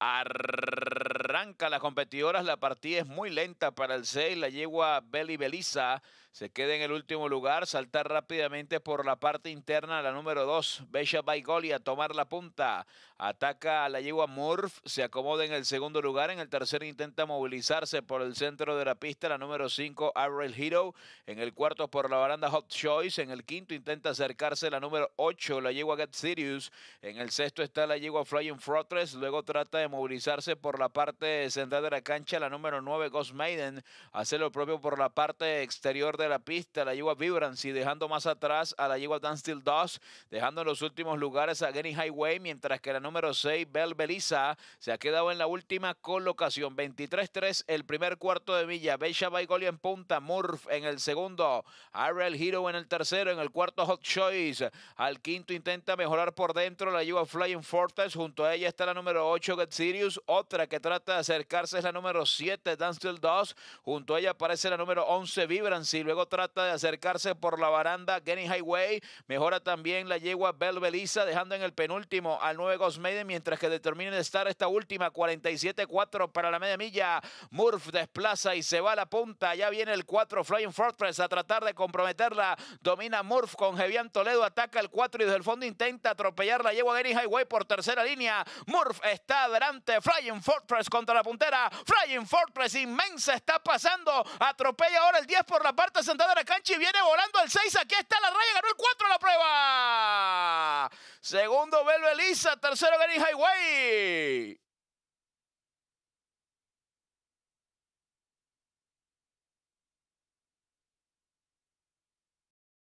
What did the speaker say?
Arr las competidoras, la partida es muy lenta para el 6. La yegua Belly Beliza se queda en el último lugar, saltar rápidamente por la parte interna la número 2. Besha Baigoli a tomar la punta. Ataca a la yegua Murph, se acomoda en el segundo lugar. En el tercer intenta movilizarse por el centro de la pista la número 5, Avril Hero. En el cuarto por la baranda Hot Choice. En el quinto intenta acercarse la número 8, la yegua Get Sirius. En el sexto está la yegua Flying Fortress. Luego trata de movilizarse por la parte parte de la cancha, la número 9, Ghost Maiden, hace lo propio por la parte exterior de la pista, la yegua Vibrancy, dejando más atrás a la yegua Dance Till dejando en los últimos lugares a Jenny Highway, mientras que la número 6, Belle Belisa, se ha quedado en la última colocación, 23-3, el primer cuarto de milla, by Baigoli en punta, Murph en el segundo, Ariel Hero en el tercero, en el cuarto Hot Choice, al quinto intenta mejorar por dentro la yegua Flying Fortress, junto a ella está la número 8, Get Sirius, otra que trata acercarse es la número 7, Till 2. Junto a ella aparece la número 11, Vibrancy. Luego trata de acercarse por la baranda Getting Highway. Mejora también la yegua Bel Belisa, dejando en el penúltimo al 9 Ghost Maiden, mientras que determina de estar esta última 47-4 para la media milla. Murph desplaza y se va a la punta. Ya viene el 4 Flying Fortress a tratar de comprometerla. Domina Murph con Jevian Toledo, ataca el 4 y desde el fondo intenta atropellar la yegua Getting Highway por tercera línea. Murph está adelante. Flying Fortress contra a la puntera. Flying Fortress inmensa está pasando. Atropella ahora el 10 por la parte sentada de la cancha y viene volando el 6. Aquí está la raya, ganó el 4 la prueba. Segundo Velo tercero Gary Highway.